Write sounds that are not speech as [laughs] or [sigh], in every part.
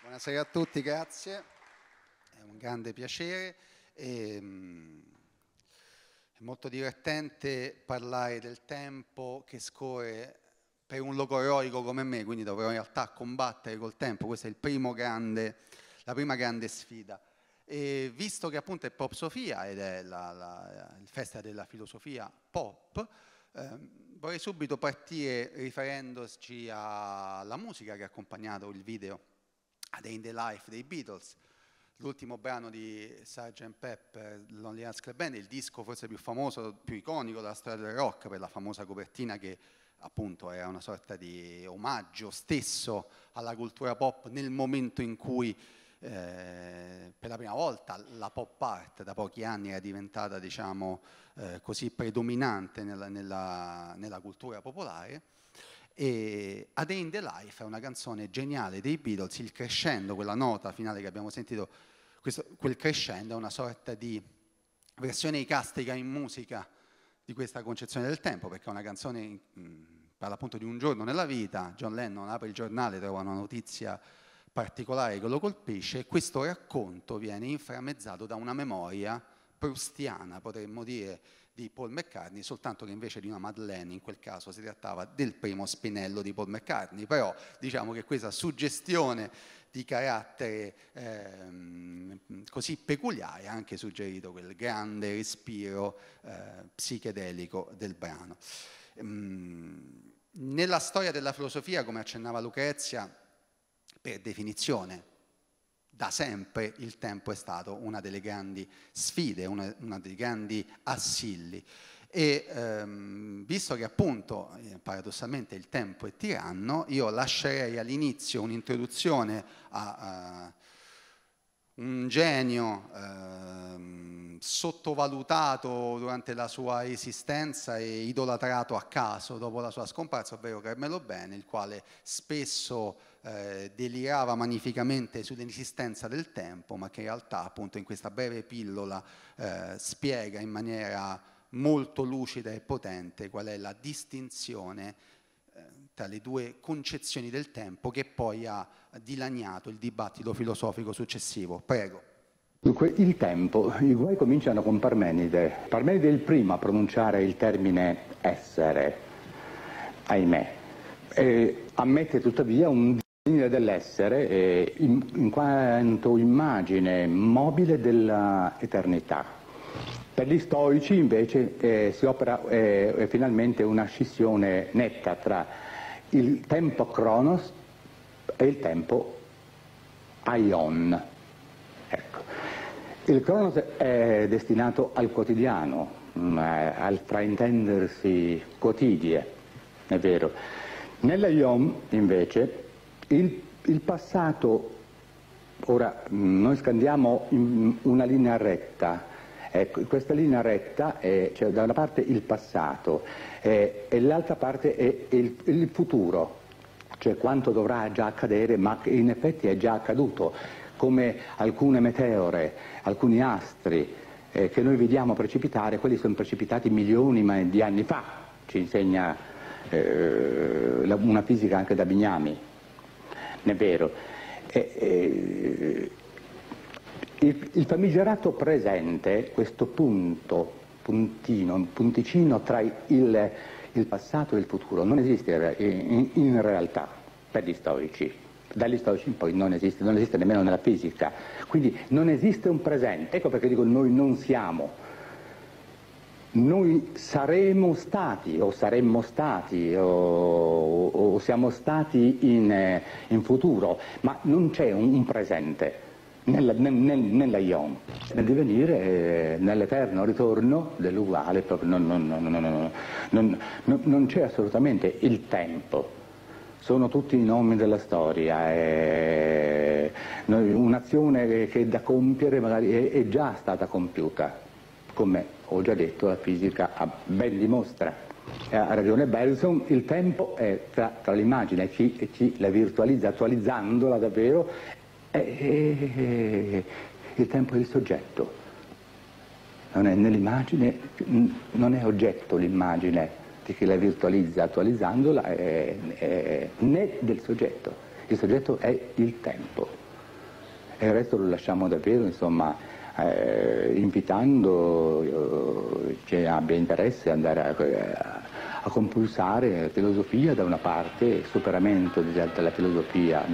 Buonasera a tutti, grazie, è un grande piacere. E, ehm, è molto divertente parlare del tempo che scorre per un logoroico come me, quindi dovrò in realtà combattere col tempo, questa è primo grande, la prima grande sfida. E visto che appunto è Pop Sofia ed è la, la, la festa della filosofia pop, ehm, vorrei subito partire riferendoci alla musica che ha accompagnato il video A Day in the Life dei Beatles, l'ultimo brano di Sgt. Pepper, Lonely Hearts Club Band, il disco forse più famoso, più iconico della storia del rock per la famosa copertina che appunto era una sorta di omaggio stesso alla cultura pop nel momento in cui eh, per la prima volta la pop art da pochi anni era diventata diciamo, eh, così predominante nella, nella, nella cultura popolare e Ad Day in the Life è una canzone geniale dei Beatles, il crescendo, quella nota finale che abbiamo sentito, questo, quel crescendo è una sorta di versione icastica in musica di questa concezione del tempo, perché è una canzone, mh, mm, parla appunto di un giorno nella vita, John Lennon apre il giornale, trova una notizia particolare che lo colpisce questo racconto viene inframmezzato da una memoria prustiana, potremmo dire, di Paul McCartney, soltanto che invece di una Madeleine in quel caso si trattava del primo spinello di Paul McCartney, però diciamo che questa suggestione di carattere ehm, così peculiare ha anche suggerito quel grande respiro eh, psichedelico del brano. Ehm, nella storia della filosofia, come accennava Lucrezia, per definizione, da sempre il tempo è stato una delle grandi sfide, una, una dei grandi assilli. E ehm, visto che appunto eh, paradossalmente il tempo è tiranno, io lascerei all'inizio un'introduzione a, a un genio ehm, sottovalutato durante la sua esistenza e idolatrato a caso dopo la sua scomparsa, ovvero Carmelo Bene, il quale spesso eh, delirava magnificamente sull'inesistenza del tempo, ma che in realtà appunto in questa breve pillola eh, spiega in maniera molto lucida e potente qual è la distinzione eh, tra le due concezioni del tempo che poi ha dilaniato il dibattito filosofico successivo. Prego. Dunque, il tempo, i guai cominciano con Parmenide. Parmenide è il primo a pronunciare il termine essere, ahimè, e ammette tuttavia un dell'essere eh, in, in, quanto immagine mobile dell'eternità. Per gli stoici invece eh, si opera eh, finalmente una scissione netta tra il tempo cronos e il tempo aion. Ecco. Il cronos è destinato al quotidiano, mh, mm, eh, al fraintendersi quotidie, è vero. Nella Yom invece il, il passato, ora mm, noi scandiamo una linea retta, ecco, questa linea retta è, cioè da una parte il passato è, e l'altra parte è il, il futuro, cioè quanto dovrà già accadere, ma in effetti è già accaduto, come alcune meteore, alcuni astri, eh, che noi vediamo precipitare, quelli sono precipitati milioni di anni fa, ci insegna eh, una fisica anche da Bignami. Nebero. E, eh, e, eh, il, il famigerato presente, questo punto, puntino, punticino tra il, il, passato e il futuro, non esiste in, in realtà per gli storici dagli storici in poi non esiste, non esiste nemmeno nella fisica, quindi non esiste un presente, ecco perché dico noi non siamo, noi saremo stati o saremmo stati o, o, siamo stati in, eh, in, futuro, ma non c'è un, un presente. Nella, nel, nel, nella Ion, nel divenire, eh, nell'eterno ritorno dell'uguale, non, non, non, non c'è assolutamente il tempo sono tutti i nomi della storia, eh, un'azione che è da compiere magari è già stata compiuta, come ho già detto, la fisica ben dimostra. Eh, ha ragione Bergson, il tempo è tra, tra l'immagine e chi, la virtualizza, attualizzandola davvero, è, è, è, il tempo è il soggetto. Non è nell'immagine, non è oggetto l'immagine di chi la virtualizza attualizzandola, è, né del soggetto. Il soggetto è il tempo. E il resto lo lasciamo davvero, insomma, eh, invitando eh, chi abbia interesse ad andare a, eh, a compulsare filosofia da una parte e superamento della filosofia.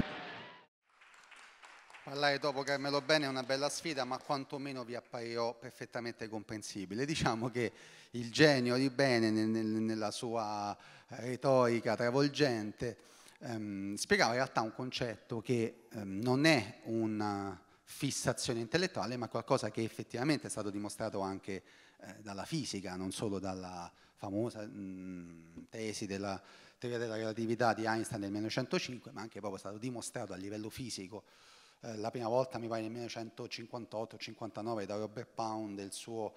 Parlare dopo Carmelo Bene è una bella sfida, ma quantomeno vi apparirò perfettamente comprensibile. Diciamo che il genio di Bene nella sua retorica travolgente ehm, spiegava in realtà un concetto che ehm, non è una, fissazione intellettuale, ma qualcosa che effettivamente è stato dimostrato anche eh, dalla fisica, non solo dalla famosa mh, mm, tesi della teoria della relatività di Einstein nel 1905, ma anche proprio stato dimostrato a livello fisico. Eh, la prima volta mi pare nel 1958-59 da Robert Pound e il suo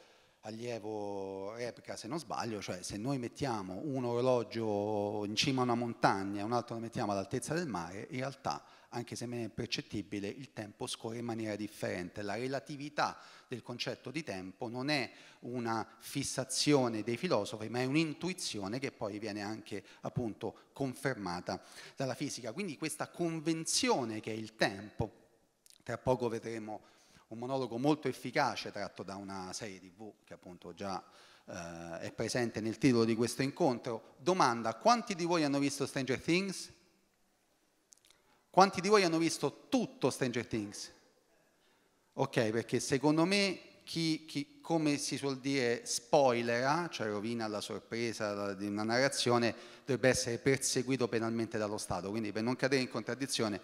allievo Replica, se non sbaglio, cioè se noi mettiamo un orologio in cima a una montagna e un altro lo mettiamo all'altezza del mare, in realtà anche se meno percettibile, il tempo scorre in maniera differente. La relatività del concetto di tempo non è una fissazione dei filosofi, ma è un'intuizione che poi viene anche appunto confermata dalla fisica. Quindi questa convenzione che è il tempo, tra poco vedremo un monologo molto efficace tratto da una serie tv che appunto già eh, è presente nel titolo di questo incontro, domanda quanti di voi hanno visto Stranger Things? Quanti di voi hanno visto tutto Stranger Things? Ok, perché secondo me chi, chi come si suol dire, spoilera, cioè rovina la sorpresa di una narrazione, dovrebbe essere perseguito penalmente dallo Stato. Quindi per non cadere in contraddizione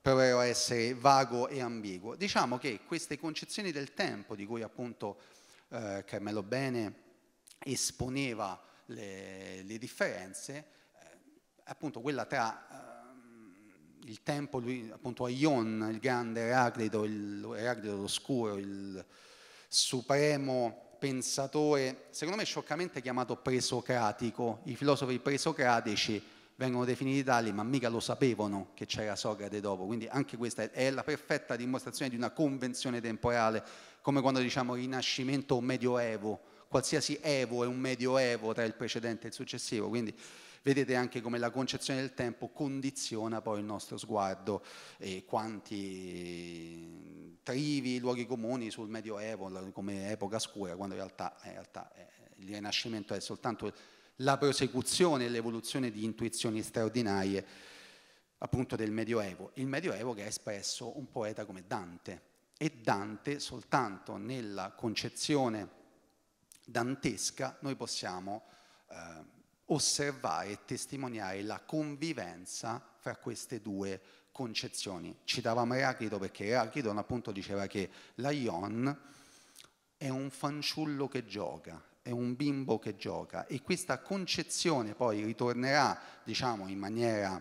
proverò a essere vago e ambiguo. Diciamo che queste concezioni del tempo, di cui appunto eh, Carmelo Bene esponeva le, le differenze, eh, appunto quella tra... Eh, il tempo, lui, appunto a Ion, il grande Eraclito, il, Eraclito l'oscuro, il supremo pensatore, secondo me scioccamente chiamato presocratico, i filosofi presocratici vengono definiti tali, ma mica lo sapevano che c'era Socrate dopo, quindi anche questa è la perfetta dimostrazione di una convenzione temporale, come quando diciamo rinascimento o medioevo, qualsiasi evo è un medioevo tra il precedente e il successivo, quindi vedete anche come la concezione del tempo condiziona poi il nostro sguardo e quanti trivi luoghi comuni sul Medioevo come epoca scura, quando in realtà, eh, in realtà eh, il Rinascimento è soltanto la prosecuzione e l'evoluzione di intuizioni straordinarie appunto del Medioevo, il Medioevo che ha espresso un poeta come Dante e Dante soltanto nella concezione dantesca noi possiamo eh, osservare e testimoniare la convivenza fra queste due concezioni. Citavamo Eraclito perché Eraclito appunto diceva che la Ion è un fanciullo che gioca, è un bimbo che gioca e questa concezione poi ritornerà, diciamo, in maniera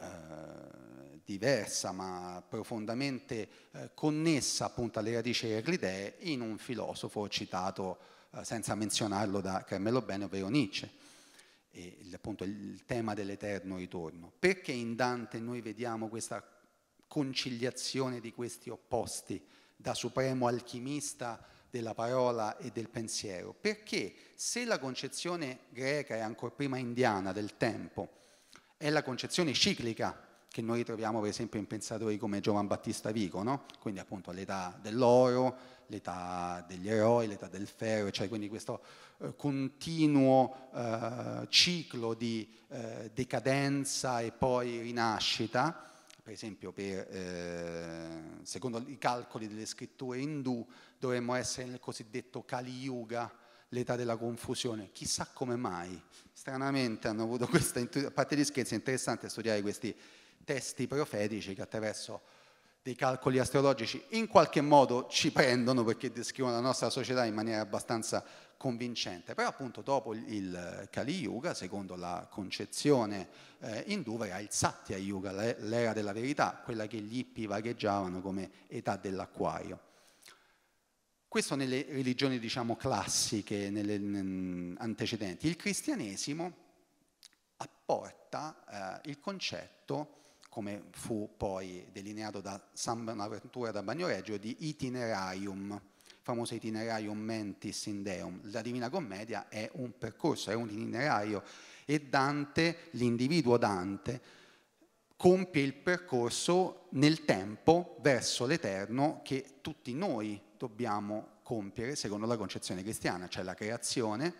eh, diversa ma profondamente eh, connessa appunto alle radici eraclidee in un filosofo citato eh, senza menzionarlo da Carmelo Bene, ovvero Nietzsche, e, appunto il tema dell'eterno ritorno. Perché in Dante noi vediamo questa conciliazione di questi opposti, da supremo alchimista della parola e del pensiero? Perché se la concezione greca e ancora prima indiana del tempo è la concezione ciclica che noi ritroviamo per esempio in pensatori come Giovan Battista Vico, no? quindi appunto all'età dell'oro, l'età degli eroi, l'età del ferro, cioè quindi questo eh, continuo eh, ciclo di eh, decadenza e poi rinascita, per esempio per, eh, secondo i calcoli delle scritture indù dovremmo essere nel cosiddetto Kali Yuga, l'età della confusione. Chissà come mai, stranamente hanno avuto questa, a parte gli scherzi, è interessante studiare questi testi profetici che attraverso dei calcoli astrologici, in qualche modo ci prendono perché descrivono la nostra società in maniera abbastanza convincente, però appunto dopo il Kali Yuga, secondo la concezione eh, indù, verrà il Satya Yuga, l'era della verità, quella che gli hippi vagheggiavano come età dell'acquario. Questo nelle religioni diciamo classiche, nelle, antecedenti. Il cristianesimo apporta eh, il concetto come fu poi delineato da San Bonaventura da Bagnoreggio, di itinerarium, famoso itinerarium mentis in deum. La Divina Commedia è un percorso, è un itinerario e Dante, l'individuo Dante, compie il percorso nel tempo verso l'eterno che tutti noi dobbiamo compiere secondo la concezione cristiana, c'è la creazione,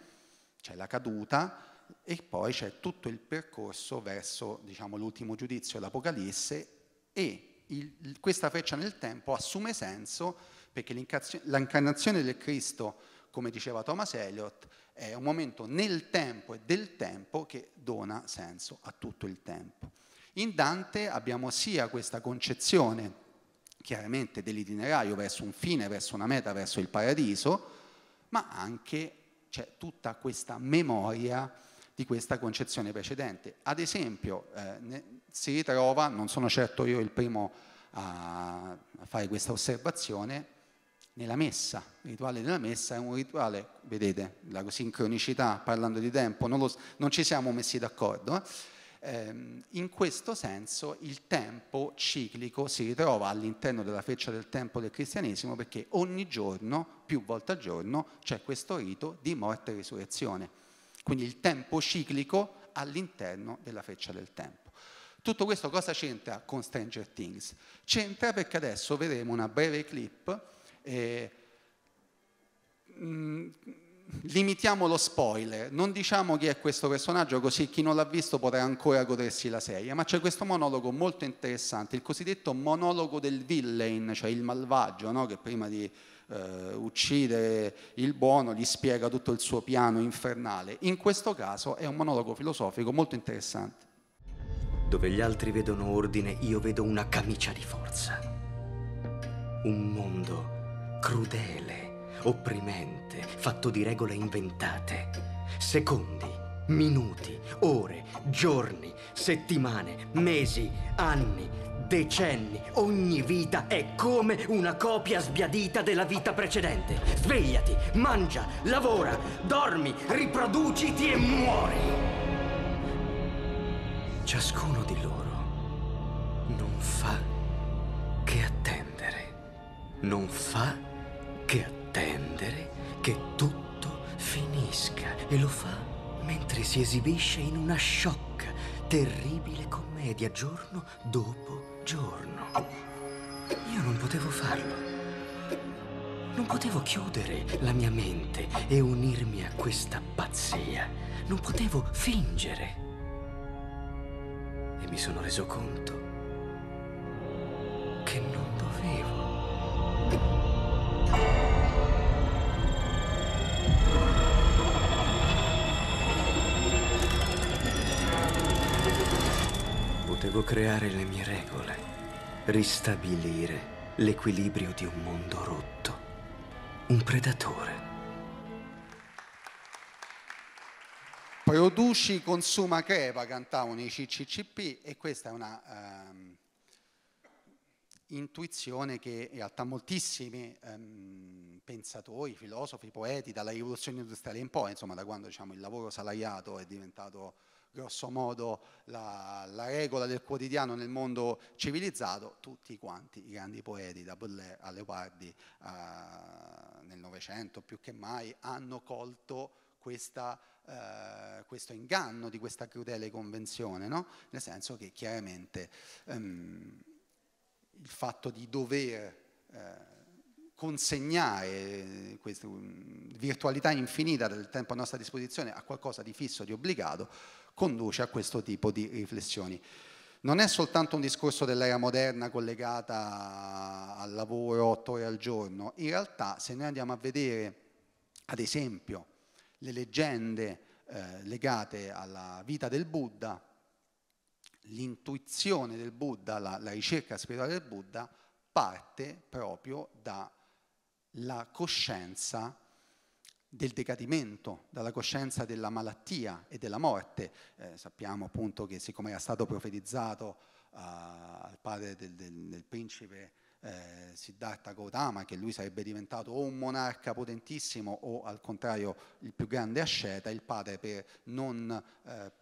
c'è la caduta, e poi c'è tutto il percorso verso diciamo, l'ultimo giudizio l'Apocalisse e il, questa freccia nel tempo assume senso perché l'incarnazione del Cristo, come diceva Thomas Eliot, è un momento nel tempo e del tempo che dona senso a tutto il tempo. In Dante abbiamo sia questa concezione chiaramente dell'itinerario verso un fine, verso una meta, verso il paradiso, ma anche c'è tutta questa memoria di questa concezione precedente. Ad esempio eh, si ritrova, non sono certo io il primo a, a fare questa osservazione, nella messa, il rituale della messa è un rituale, vedete, la sincronicità parlando di tempo, non, lo, non ci siamo messi d'accordo, eh? Ehm, in questo senso il tempo ciclico si ritrova all'interno della freccia del tempo del cristianesimo perché ogni giorno, più volte al giorno, c'è questo rito di morte e risurrezione quindi il tempo ciclico all'interno della freccia del tempo. Tutto questo cosa c'entra con Stranger Things? C'entra perché adesso vedremo una breve clip. Eh, mh, mm, limitiamo lo spoiler, non diciamo chi è questo personaggio così chi non l'ha visto potrà ancora godersi la serie, ma c'è questo monologo molto interessante, il cosiddetto monologo del villain, cioè il malvagio, no? che prima di eh, uccide il buono, gli spiega tutto il suo piano infernale. In questo caso è un monologo filosofico molto interessante. Dove gli altri vedono ordine, io vedo una camicia di forza. Un mondo crudele, opprimente, fatto di regole inventate. Secondi, minuti, ore, giorni, settimane, mesi, anni, decenni. Ogni vita è come una copia sbiadita della vita precedente. Svegliati, mangia, lavora, dormi, riproduciti e muori. Ciascuno di loro non fa che attendere. Non fa che attendere che tutto finisca e lo fa mentre si esibisce in una sciocca Terribile commedia giorno dopo giorno. Io non potevo farlo. Non potevo chiudere la mia mente e unirmi a questa pazzia. Non potevo fingere. E mi sono reso conto Devo creare le mie regole, ristabilire l'equilibrio di un mondo rotto. Un predatore. Produci, consuma, crepa, cantavano i CCCP e questa è una um, intuizione che in realtà moltissimi um, pensatori, filosofi, poeti, dalla rivoluzione industriale in poi, insomma da quando diciamo, il lavoro salariato è diventato grosso modo la, la, regola del quotidiano nel mondo civilizzato, tutti quanti i grandi poeti, da Baudelaire a Leopardi eh, nel Novecento più che mai, hanno colto questa, eh, questo inganno di questa crudele convenzione, no? nel senso che chiaramente ehm, il fatto di dover... Eh, consegnare questa mm, virtualità infinita del tempo a nostra disposizione a qualcosa di fisso, di obbligato, conduce a questo tipo di riflessioni. Non è soltanto un discorso dell'era moderna collegata al lavoro otto ore al giorno, in realtà se noi andiamo a vedere ad esempio le leggende eh, legate alla vita del Buddha, l'intuizione del Buddha, la, la ricerca spirituale del Buddha parte proprio dalla coscienza del decadimento dalla coscienza della malattia e della morte. Eh, sappiamo appunto che siccome era stato profetizzato uh, al padre del, del, del principe eh, Siddhartha Gautama che lui sarebbe diventato o un monarca potentissimo o al contrario il più grande asceta, il padre per non eh,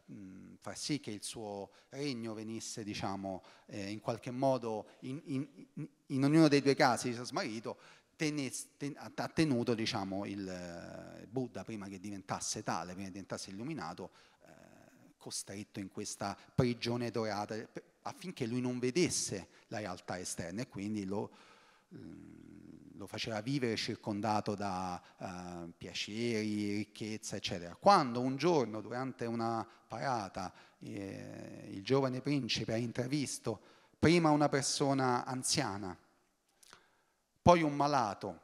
far sì che il suo regno venisse diciamo eh, in qualche modo in, in, in, ognuno dei due casi smarrito tenes, ten, ha tenuto diciamo, il eh, Buddha prima che diventasse tale, prima che diventasse illuminato, eh, costretto in questa prigione dorata affinché lui non vedesse la realtà esterna e quindi lo, mm, lo faceva vivere circondato da eh, piaceri, ricchezza, eccetera. Quando un giorno, durante una parata, eh, il giovane principe ha intravisto prima una persona anziana, poi un malato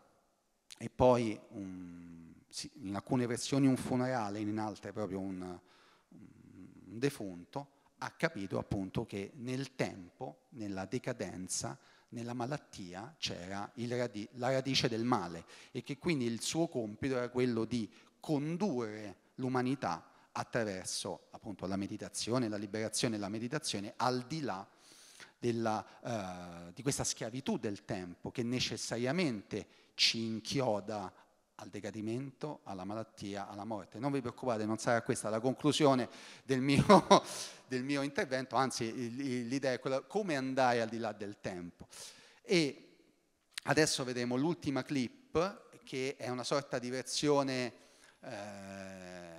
e poi un, sì, in alcune versioni un funerale, in altre proprio un, un defunto, ha capito appunto che nel tempo, nella decadenza, nella malattia c'era radi- la radice del male e che quindi il suo compito era quello di condurre l'umanità attraverso appunto la meditazione, la liberazione e la meditazione al di là della, eh, di questa schiavitù del tempo che necessariamente ci inchioda al decadimento, alla malattia, alla morte. Non vi preoccupate, non sarà questa la conclusione del mio, [laughs] del mio intervento, anzi l'idea è quella come andare al di là del tempo. E adesso vedremo l'ultima clip che è una sorta di versione... Eh,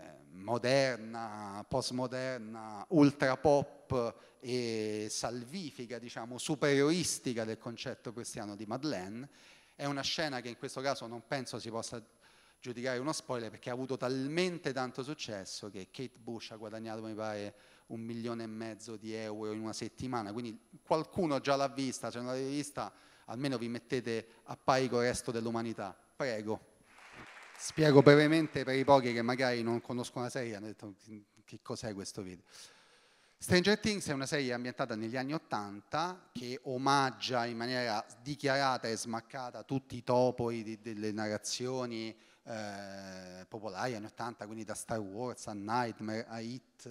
moderna, postmoderna, ultra pop e salvifica, diciamo, superioristica del concetto cristiano di Madeleine. È una scena che in questo caso non penso si possa giudicare uno spoiler perché ha avuto talmente tanto successo che Kate Bush ha guadagnato, mi pare, un milione e mezzo di euro in una settimana, quindi qualcuno già l'ha vista, se non l'avete vista almeno vi mettete a pari con il resto dell'umanità. Prego. Spiego brevemente per i pochi che magari non conoscono la serie, hanno detto che cos'è questo video. Stranger Things è una serie ambientata negli anni Ottanta che omaggia in maniera dichiarata e smaccata tutti i topoi di, delle narrazioni eh, popolari anni Ottanta, quindi da Star Wars a Nightmare a Hit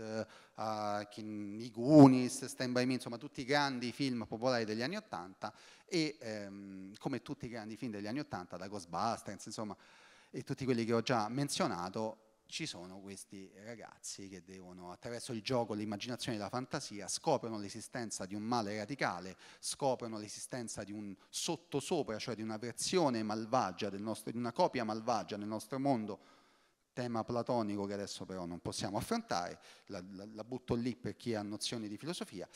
a King, I Goonies, Stand By Me, insomma tutti i grandi film popolari degli anni Ottanta e ehm, come tutti i grandi film degli anni Ottanta, da Ghostbusters, insomma e tutti quelli che ho già menzionato, ci sono questi ragazzi che devono, attraverso il gioco, l'immaginazione e la fantasia, scoprono l'esistenza di un male radicale, scoprono l'esistenza di un sottosopra, cioè di una versione malvagia, del nostro, di una copia malvagia nel nostro mondo, tema platonico che adesso però non possiamo affrontare, la, la, la butto lì per chi ha nozioni di filosofia.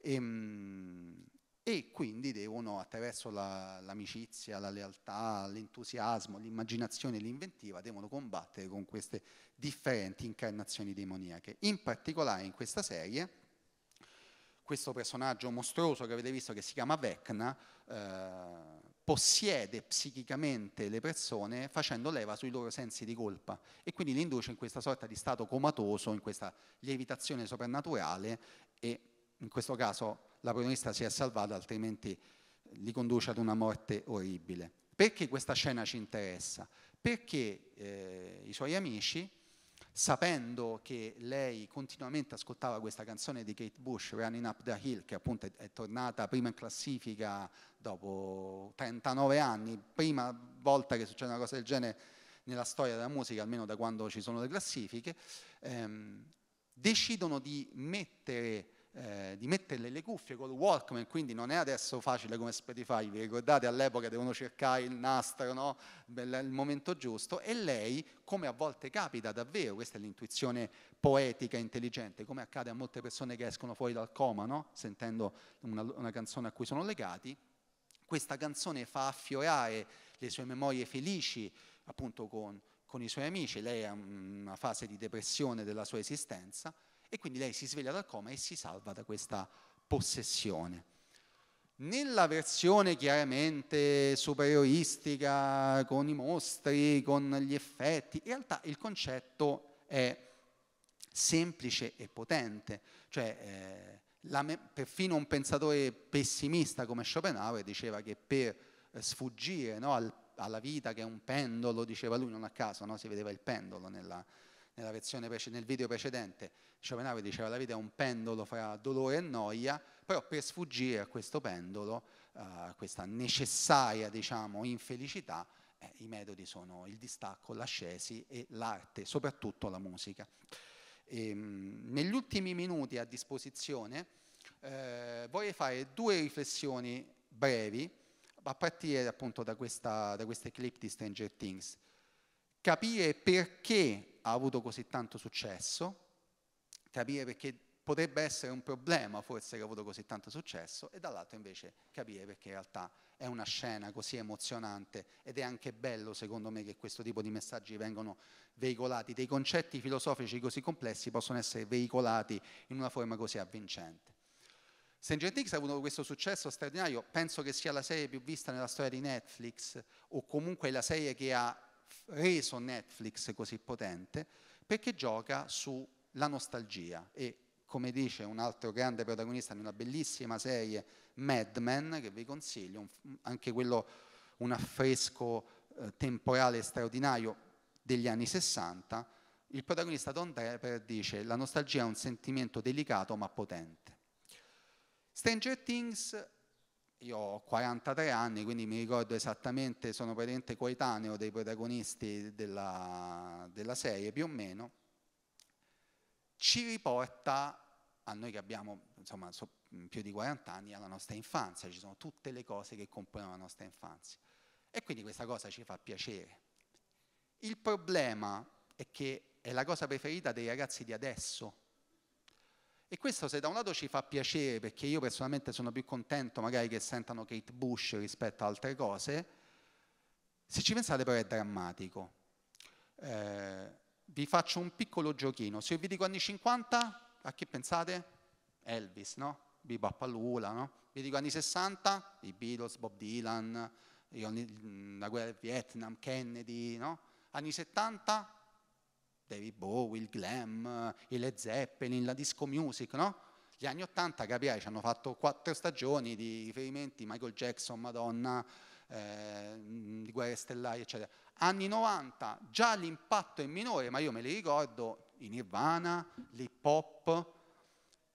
E, ehm, mh, e quindi devono attraverso la, l'amicizia, la lealtà, l'entusiasmo, l'immaginazione e l'inventiva devono combattere con queste differenti incarnazioni demoniache. In particolare in questa serie questo personaggio mostruoso che avete visto che si chiama Vecna eh, possiede psichicamente le persone facendo leva sui loro sensi di colpa e quindi li induce in questa sorta di stato comatoso, in questa lievitazione soprannaturale e in questo caso la protagonista sia salvata, altrimenti li conduce ad una morte orribile. Perché questa scena ci interessa? Perché eh, i suoi amici, sapendo che lei continuamente ascoltava questa canzone di Kate Bush, Running Up the Hill, che appunto è, è tornata prima in classifica dopo 39 anni, prima volta che succede una cosa del genere nella storia della musica, almeno da quando ci sono le classifiche, ehm, decidono di mettere eh, di metterle le cuffie col Walkman, quindi non è adesso facile come Spotify, vi ricordate all'epoca devono cercare il nastro, no? il momento giusto, e lei, come a volte capita davvero, questa è l'intuizione poetica, intelligente, come accade a molte persone che escono fuori dal coma, no? sentendo una, una canzone a cui sono legati, questa canzone fa affiorare le sue memorie felici, appunto con, con i suoi amici, lei ha una fase di depressione della sua esistenza, e quindi lei si sveglia dal coma e si salva da questa possessione. Nella versione chiaramente superioristica, con i mostri, con gli effetti, in realtà il concetto è semplice e potente. Cioè, eh, me- perfino un pensatore pessimista come Schopenhauer diceva che per eh, sfuggire no, al, alla vita che è un pendolo, diceva lui non a caso, no, si vedeva il pendolo nella, nella versione nel video precedente Schopenhauer diceva che la vita è un pendolo fra dolore e noia, però per sfuggire a questo pendolo, eh, a eh, questa necessaria diciamo, infelicità, eh, i metodi sono il distacco, l'ascesi e l'arte, soprattutto la musica. E, ehm, mh, negli ultimi minuti a disposizione eh, vorrei fare due riflessioni brevi a partire appunto da questa, da questa clip di Stranger Things. Capire perché ha avuto così tanto successo, capire perché potrebbe essere un problema forse che ha avuto così tanto successo e dall'altro invece capire perché in realtà è una scena così emozionante ed è anche bello secondo me che questo tipo di messaggi vengano veicolati, dei concetti filosofici così complessi possono essere veicolati in una forma così avvincente. Stranger Things ha avuto questo successo straordinario, penso che sia la serie più vista nella storia di Netflix o comunque la serie che ha reso Netflix così potente perché gioca sulla nostalgia e come dice un altro grande protagonista di una bellissima serie Mad Men che vi consiglio, un, anche quello un affresco eh, temporale straordinario degli anni 60, il protagonista Don Draper dice la nostalgia è un sentimento delicato ma potente. Stranger Things io ho 43 anni, quindi mi ricordo esattamente, sono praticamente coetaneo dei protagonisti della, della serie più o meno, ci riporta a noi che abbiamo insomma, so, più di 40 anni alla nostra infanzia, ci sono tutte le cose che compongono la nostra infanzia. E quindi questa cosa ci fa piacere. Il problema è che è la cosa preferita dei ragazzi di adesso, e questo se da un lato ci fa piacere, perché io personalmente sono più contento magari che sentano Kate Bush rispetto a altre cose, se ci pensate però è drammatico. Eh, vi faccio un piccolo giochino, se io vi dico anni 50, a chi pensate? Elvis, no? Biba Palula, no? Vi dico anni 60, i Beatles, Bob Dylan, la guerra del Vietnam, Kennedy, no? Anni 70, David Bowie, il glam, i Led Zeppelin, la disco music, no? Gli anni 80, capirai, ci hanno fatto quattro stagioni di riferimenti, Michael Jackson, Madonna, eh, Guerre Stellari, eccetera. Anni 90, già l'impatto è minore, ma io me li ricordo, in Nirvana, l'hip hop,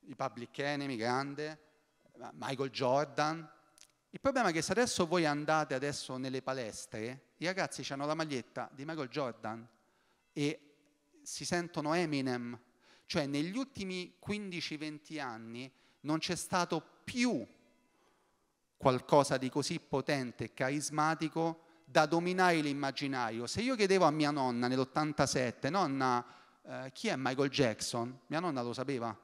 i Public Enemy, grande, Michael Jordan. Il problema è che se adesso voi andate adesso nelle palestre, i ragazzi hanno la maglietta di Michael Jordan e si sentono Eminem, cioè negli ultimi 15-20 anni non c'è stato più qualcosa di così potente e carismatico da dominare l'immaginario. Se io chiedevo a mia nonna nell'87, nonna, eh, chi è Michael Jackson? Mia nonna lo sapeva.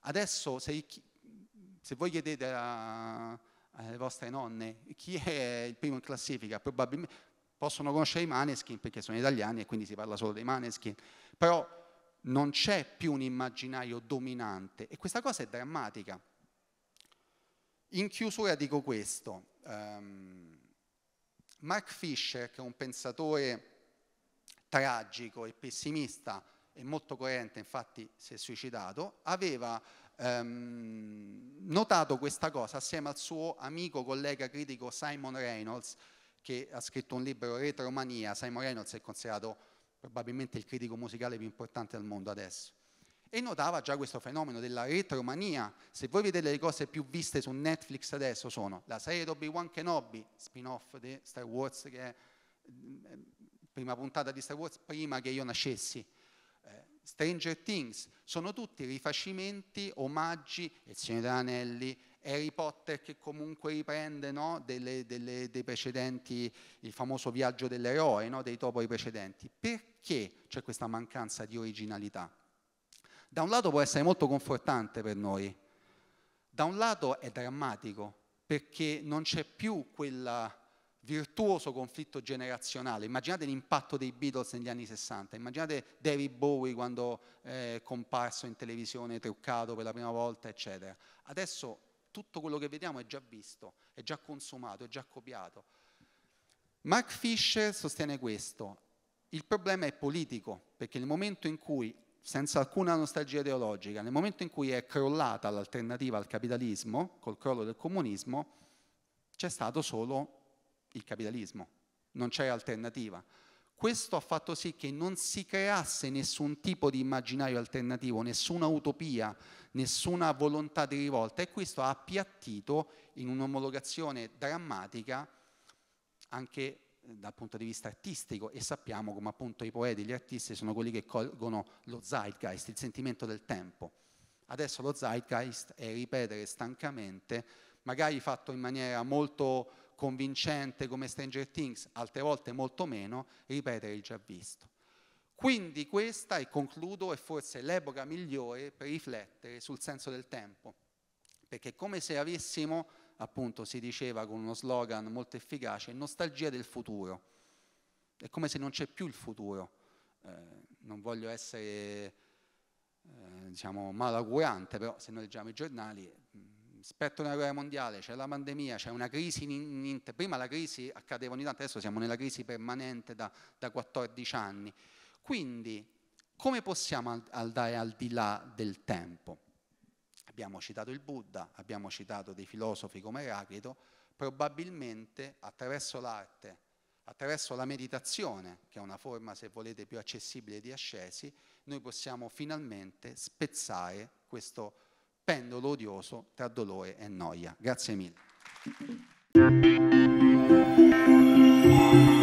Adesso se, se voi chiedete a, alle vostre nonne chi è il primo in classifica, probabilmente Possono conoscere i maneskin perché sono italiani e quindi si parla solo dei maneskin, però non c'è più un immaginario dominante e questa cosa è drammatica. In chiusura dico questo, um, Mark Fisher, che è un pensatore tragico e pessimista e molto coerente, infatti si è suicidato, aveva um, notato questa cosa assieme al suo amico collega critico Simon Reynolds, che ha scritto un libro Retromania, Simon Reynolds è considerato probabilmente il critico musicale più importante al mondo adesso. E notava già questo fenomeno della retromania. Se voi vedete le cose più viste su Netflix adesso sono la serie di Obi-Wan Kenobi, spin-off di Star Wars, che è eh, prima puntata di Star Wars prima che io nascessi. Eh, Stranger Things, sono tutti rifacimenti, omaggi, Il Signore degli Anelli, Harry Potter che comunque riprende no? delle, delle, dei precedenti, il famoso viaggio dell'eroe, no? dei topoi precedenti. Perché c'è questa mancanza di originalità? Da un lato può essere molto confortante per noi, da un lato è drammatico perché non c'è più quel virtuoso conflitto generazionale. Immaginate l'impatto dei Beatles negli anni 60, immaginate David Bowie quando eh, è comparso in televisione truccato per la prima volta, eccetera. Adesso tutto quello che vediamo è già visto, è già consumato, è già copiato. Mark Fisher sostiene questo. Il problema è politico, perché nel momento in cui, senza alcuna nostalgia ideologica, nel momento in cui è crollata l'alternativa al capitalismo, col crollo del comunismo, c'è stato solo il capitalismo, non c'è alternativa. Questo ha fatto sì che non si creasse nessun tipo di immaginario alternativo, nessuna utopia, nessuna volontà di rivolta e questo ha appiattito in un'omologazione drammatica anche eh, dal punto di vista artistico e sappiamo come appunto i poeti, e gli artisti sono quelli che colgono lo zeitgeist, il sentimento del tempo. Adesso lo zeitgeist è ripetere stancamente, magari fatto in maniera molto convincente come Stranger Things, altre volte molto meno, ripetere il già visto. Quindi questa, e concludo, è forse l'epoca migliore per riflettere sul senso del tempo, perché è come se avessimo, appunto si diceva con uno slogan molto efficace, nostalgia del futuro. È come se non c'è più il futuro. Eh, non voglio essere eh, diciamo, malaugurante, però se noi leggiamo i giornali mm, Spetta una guerra mondiale, c'è la pandemia, c'è una crisi, in, in, prima la crisi accadeva ogni tanto, adesso siamo nella crisi permanente da, da 14 anni. Quindi come possiamo andare al di là del tempo? Abbiamo citato il Buddha, abbiamo citato dei filosofi come Eraclito, probabilmente attraverso l'arte, attraverso la meditazione, che è una forma, se volete, più accessibile di ascesi, noi possiamo finalmente spezzare questo pendolo odioso tra dolore e noia. Grazie mille.